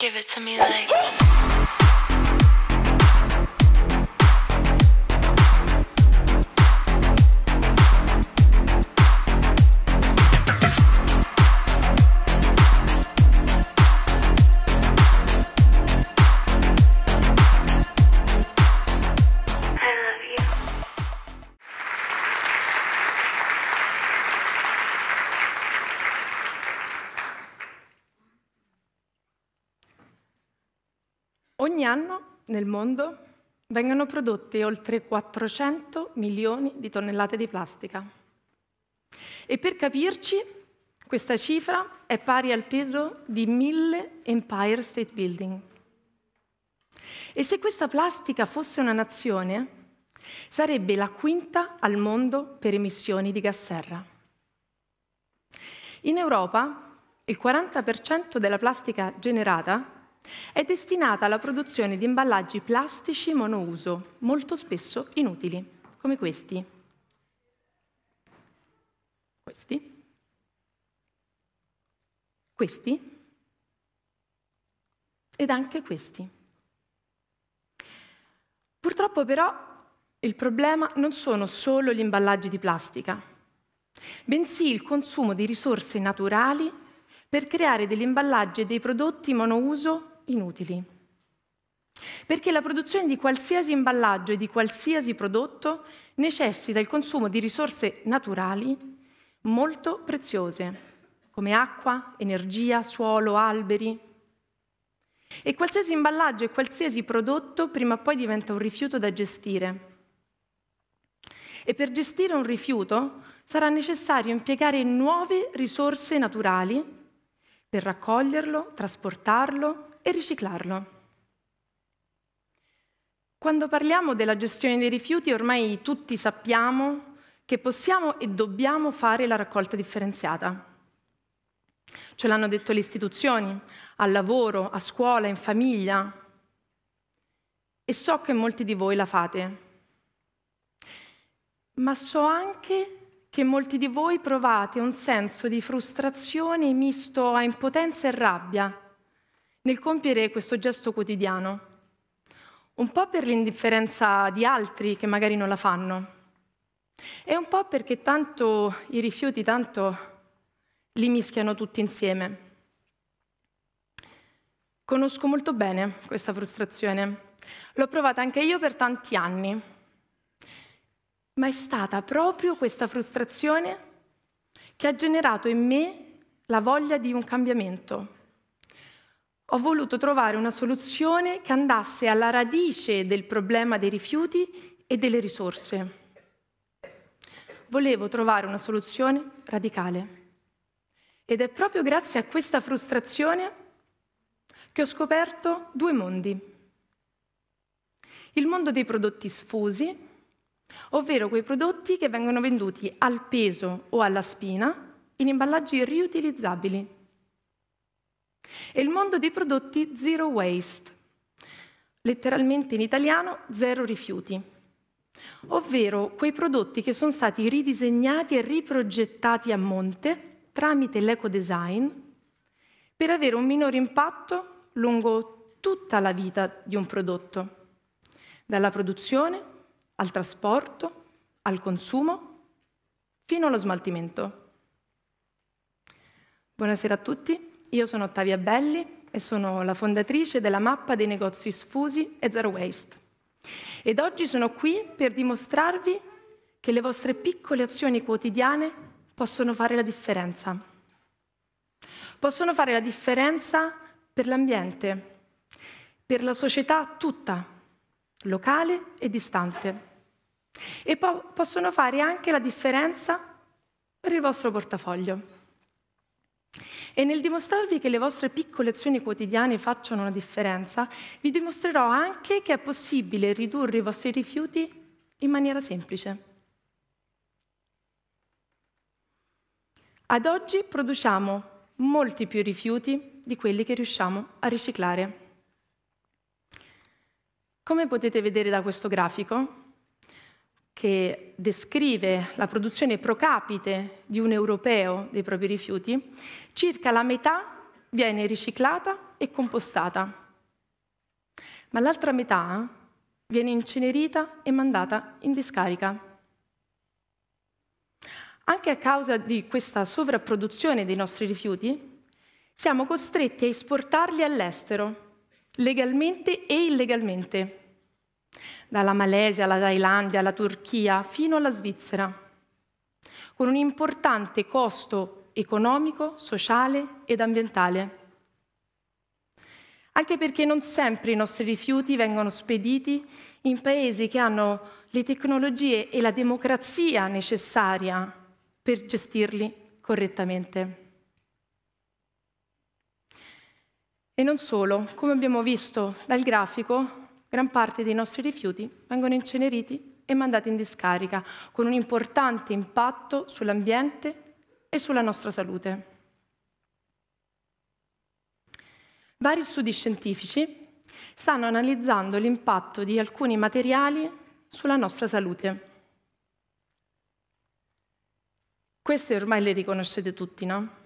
Give it to me like. Ogni anno nel mondo vengono prodotte oltre 400 milioni di tonnellate di plastica. E per capirci, questa cifra è pari al peso di mille Empire State Building. E se questa plastica fosse una nazione, sarebbe la quinta al mondo per emissioni di gas serra. In Europa il 40% della plastica generata è destinata alla produzione di imballaggi plastici monouso, molto spesso inutili, come questi. Questi. Questi. Ed anche questi. Purtroppo però il problema non sono solo gli imballaggi di plastica, bensì il consumo di risorse naturali per creare degli imballaggi e dei prodotti monouso inutili. Perché la produzione di qualsiasi imballaggio e di qualsiasi prodotto necessita il consumo di risorse naturali molto preziose, come acqua, energia, suolo, alberi. E qualsiasi imballaggio e qualsiasi prodotto prima o poi diventa un rifiuto da gestire. E per gestire un rifiuto sarà necessario impiegare nuove risorse naturali per raccoglierlo, trasportarlo, e riciclarlo. Quando parliamo della gestione dei rifiuti ormai tutti sappiamo che possiamo e dobbiamo fare la raccolta differenziata. Ce l'hanno detto le istituzioni, al lavoro, a scuola, in famiglia. E so che molti di voi la fate. Ma so anche che molti di voi provate un senso di frustrazione misto a impotenza e rabbia nel compiere questo gesto quotidiano, un po' per l'indifferenza di altri che magari non la fanno e un po' perché tanto i rifiuti tanto li mischiano tutti insieme. Conosco molto bene questa frustrazione, l'ho provata anche io per tanti anni, ma è stata proprio questa frustrazione che ha generato in me la voglia di un cambiamento, ho voluto trovare una soluzione che andasse alla radice del problema dei rifiuti e delle risorse. Volevo trovare una soluzione radicale. Ed è proprio grazie a questa frustrazione che ho scoperto due mondi. Il mondo dei prodotti sfusi, ovvero quei prodotti che vengono venduti al peso o alla spina in imballaggi riutilizzabili e il mondo dei prodotti zero waste, letteralmente in italiano zero rifiuti, ovvero quei prodotti che sono stati ridisegnati e riprogettati a monte tramite l'ecodesign per avere un minore impatto lungo tutta la vita di un prodotto, dalla produzione al trasporto, al consumo, fino allo smaltimento. Buonasera a tutti. Io sono Ottavia Belli e sono la fondatrice della mappa dei negozi sfusi e Zero Waste. Ed oggi sono qui per dimostrarvi che le vostre piccole azioni quotidiane possono fare la differenza. Possono fare la differenza per l'ambiente, per la società tutta, locale e distante. E po- possono fare anche la differenza per il vostro portafoglio. E nel dimostrarvi che le vostre piccole azioni quotidiane facciano una differenza, vi dimostrerò anche che è possibile ridurre i vostri rifiuti in maniera semplice. Ad oggi produciamo molti più rifiuti di quelli che riusciamo a riciclare. Come potete vedere da questo grafico, che descrive la produzione pro capite di un europeo dei propri rifiuti, circa la metà viene riciclata e compostata, ma l'altra metà viene incenerita e mandata in discarica. Anche a causa di questa sovrapproduzione dei nostri rifiuti, siamo costretti a esportarli all'estero, legalmente e illegalmente dalla Malesia alla Thailandia, alla Turchia, fino alla Svizzera, con un importante costo economico, sociale ed ambientale. Anche perché non sempre i nostri rifiuti vengono spediti in paesi che hanno le tecnologie e la democrazia necessaria per gestirli correttamente. E non solo, come abbiamo visto dal grafico, gran parte dei nostri rifiuti vengono inceneriti e mandati in discarica, con un importante impatto sull'ambiente e sulla nostra salute. Vari studi scientifici stanno analizzando l'impatto di alcuni materiali sulla nostra salute. Queste ormai le riconoscete tutti, no?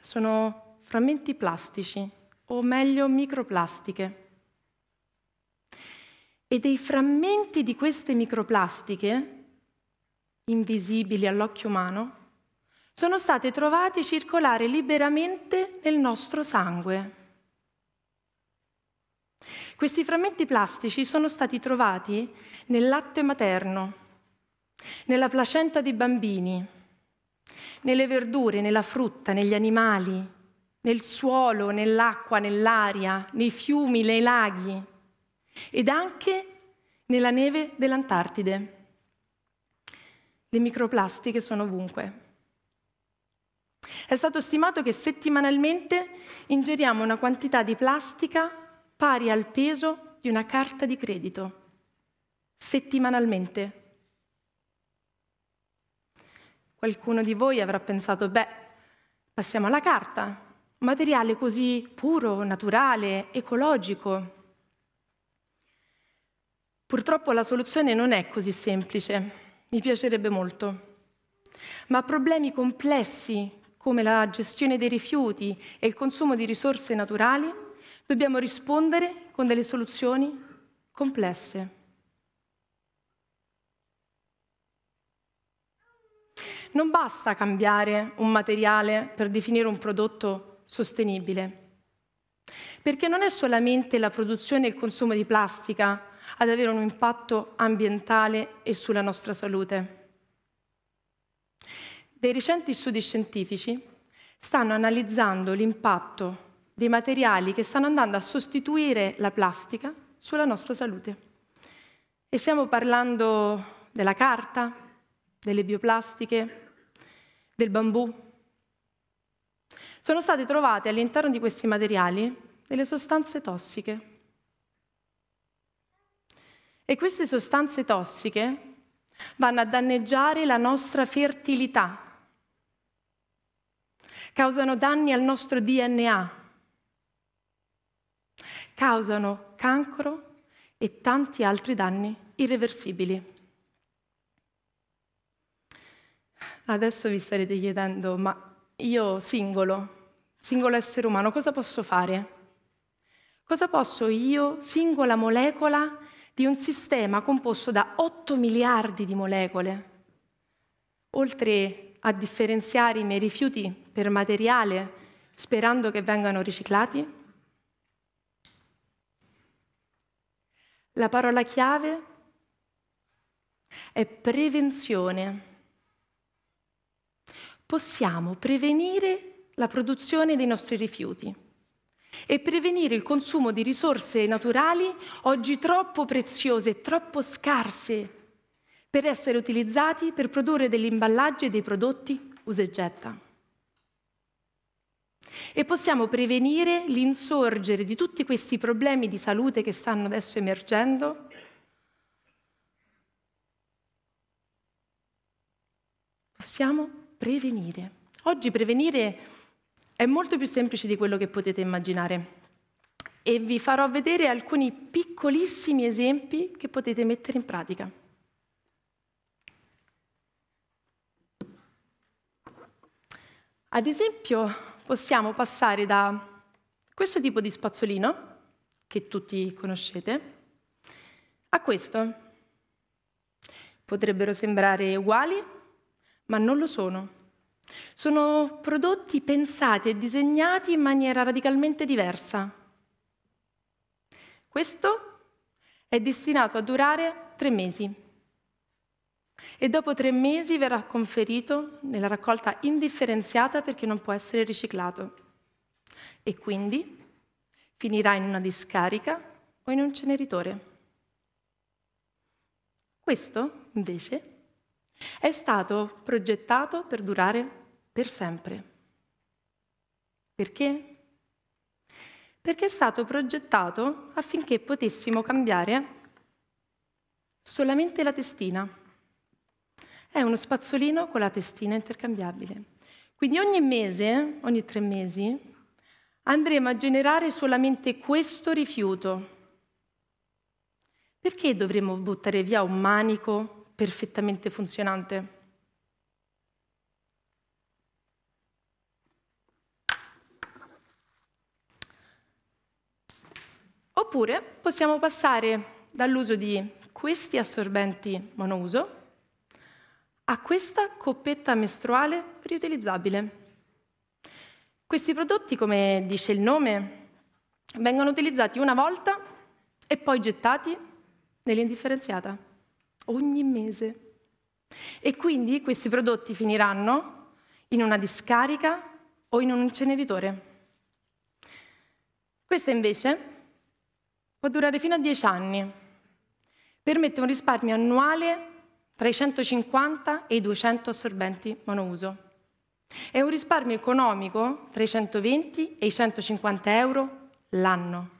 Sono frammenti plastici, o meglio microplastiche e dei frammenti di queste microplastiche, invisibili all'occhio umano, sono state trovate circolare liberamente nel nostro sangue. Questi frammenti plastici sono stati trovati nel latte materno, nella placenta dei bambini, nelle verdure, nella frutta, negli animali, nel suolo, nell'acqua, nell'aria, nei fiumi, nei laghi ed anche nella neve dell'Antartide. Le microplastiche sono ovunque. È stato stimato che settimanalmente ingeriamo una quantità di plastica pari al peso di una carta di credito. Settimanalmente. Qualcuno di voi avrà pensato, beh, passiamo alla carta, materiale così puro, naturale, ecologico. Purtroppo la soluzione non è così semplice, mi piacerebbe molto, ma problemi complessi come la gestione dei rifiuti e il consumo di risorse naturali dobbiamo rispondere con delle soluzioni complesse. Non basta cambiare un materiale per definire un prodotto sostenibile, perché non è solamente la produzione e il consumo di plastica ad avere un impatto ambientale e sulla nostra salute. Dei recenti studi scientifici stanno analizzando l'impatto dei materiali che stanno andando a sostituire la plastica sulla nostra salute. E stiamo parlando della carta, delle bioplastiche, del bambù. Sono state trovate all'interno di questi materiali delle sostanze tossiche e queste sostanze tossiche vanno a danneggiare la nostra fertilità, causano danni al nostro DNA, causano cancro e tanti altri danni irreversibili. Adesso vi starete chiedendo, ma io singolo, singolo essere umano, cosa posso fare? Cosa posso io, singola molecola, di un sistema composto da 8 miliardi di molecole. Oltre a differenziare i miei rifiuti per materiale sperando che vengano riciclati, la parola chiave è prevenzione. Possiamo prevenire la produzione dei nostri rifiuti e prevenire il consumo di risorse naturali oggi troppo preziose e troppo scarse per essere utilizzati per produrre degli imballaggi e dei prodotti usa e getta. E possiamo prevenire l'insorgere di tutti questi problemi di salute che stanno adesso emergendo possiamo prevenire. Oggi prevenire è molto più semplice di quello che potete immaginare e vi farò vedere alcuni piccolissimi esempi che potete mettere in pratica. Ad esempio possiamo passare da questo tipo di spazzolino, che tutti conoscete, a questo. Potrebbero sembrare uguali, ma non lo sono. Sono prodotti pensati e disegnati in maniera radicalmente diversa. Questo è destinato a durare tre mesi e dopo tre mesi verrà conferito nella raccolta indifferenziata perché non può essere riciclato e quindi finirà in una discarica o in un ceneritore. Questo, invece, è stato progettato per durare per sempre. Perché? Perché è stato progettato affinché potessimo cambiare solamente la testina. È uno spazzolino con la testina intercambiabile. Quindi ogni mese, ogni tre mesi, andremo a generare solamente questo rifiuto. Perché dovremmo buttare via un manico, perfettamente funzionante. Oppure possiamo passare dall'uso di questi assorbenti monouso a questa coppetta mestruale riutilizzabile. Questi prodotti, come dice il nome, vengono utilizzati una volta e poi gettati nell'indifferenziata ogni mese. E quindi questi prodotti finiranno in una discarica o in un inceneritore. Questa invece può durare fino a 10 anni, permette un risparmio annuale tra i 150 e i 200 assorbenti monouso. È un risparmio economico tra i 120 e i 150 euro l'anno.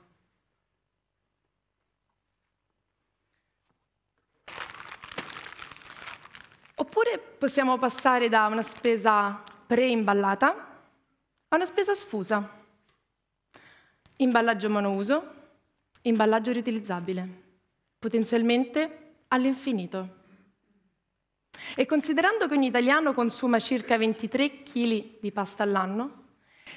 Oppure possiamo passare da una spesa pre-imballata a una spesa sfusa. Imballaggio monouso, imballaggio riutilizzabile, potenzialmente all'infinito. E considerando che ogni italiano consuma circa 23 kg di pasta all'anno,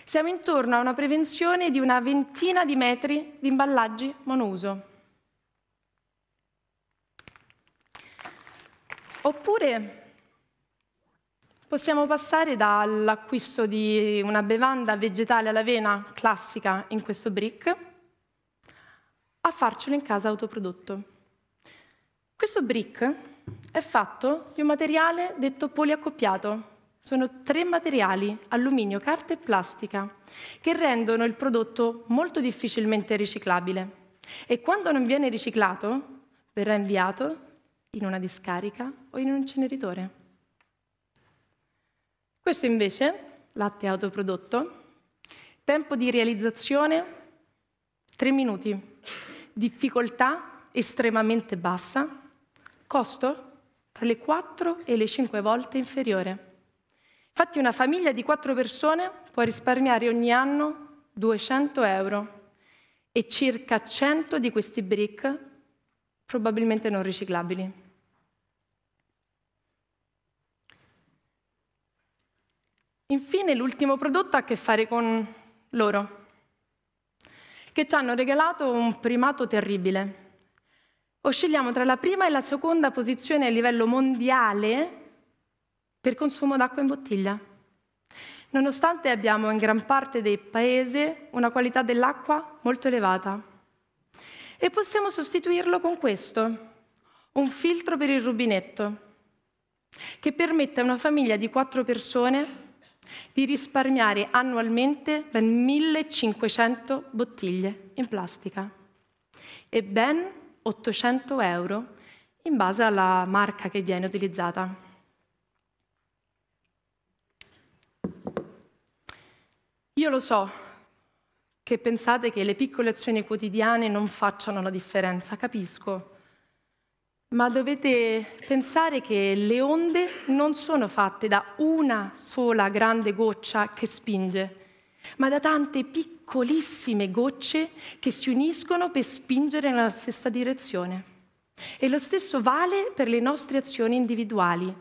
siamo intorno a una prevenzione di una ventina di metri di imballaggi monouso. Oppure Possiamo passare dall'acquisto di una bevanda vegetale all'avena classica in questo brick a farcelo in casa autoprodotto. Questo brick è fatto di un materiale detto poliaccoppiato. Sono tre materiali, alluminio, carta e plastica, che rendono il prodotto molto difficilmente riciclabile. E quando non viene riciclato, verrà inviato in una discarica o in un inceneritore. Questo invece, latte autoprodotto, tempo di realizzazione 3 minuti, difficoltà estremamente bassa, costo tra le 4 e le 5 volte inferiore. Infatti una famiglia di 4 persone può risparmiare ogni anno 200 euro e circa 100 di questi brick probabilmente non riciclabili. Infine l'ultimo prodotto ha a che fare con loro, che ci hanno regalato un primato terribile. Oscilliamo tra la prima e la seconda posizione a livello mondiale per consumo d'acqua in bottiglia, nonostante abbiamo in gran parte dei paesi una qualità dell'acqua molto elevata. E possiamo sostituirlo con questo, un filtro per il rubinetto, che permette a una famiglia di quattro persone di risparmiare annualmente ben 1500 bottiglie in plastica e ben 800 euro in base alla marca che viene utilizzata. Io lo so che pensate che le piccole azioni quotidiane non facciano la differenza, capisco, ma dovete pensare che le onde non sono fatte da una sola grande goccia che spinge, ma da tante piccolissime gocce che si uniscono per spingere nella stessa direzione. E lo stesso vale per le nostre azioni individuali,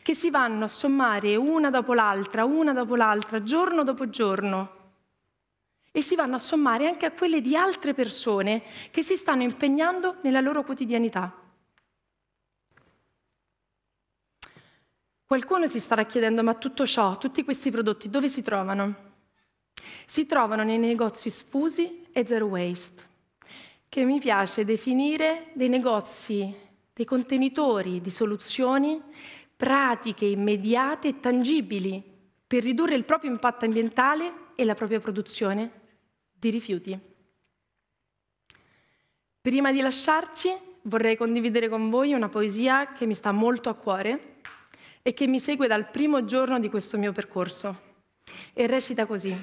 che si vanno a sommare una dopo l'altra, una dopo l'altra, giorno dopo giorno, e si vanno a sommare anche a quelle di altre persone che si stanno impegnando nella loro quotidianità. Qualcuno si starà chiedendo, ma tutto ciò, tutti questi prodotti, dove si trovano? Si trovano nei negozi sfusi e zero waste, che mi piace definire dei negozi, dei contenitori di soluzioni, pratiche immediate e tangibili per ridurre il proprio impatto ambientale e la propria produzione di rifiuti. Prima di lasciarci vorrei condividere con voi una poesia che mi sta molto a cuore e che mi segue dal primo giorno di questo mio percorso e recita così.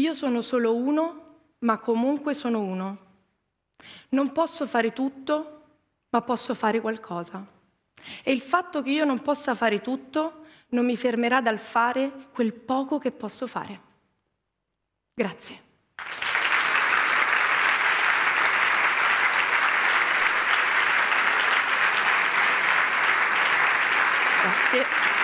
Io sono solo uno, ma comunque sono uno. Non posso fare tutto, ma posso fare qualcosa. E il fatto che io non possa fare tutto non mi fermerà dal fare quel poco che posso fare. Grazie. it.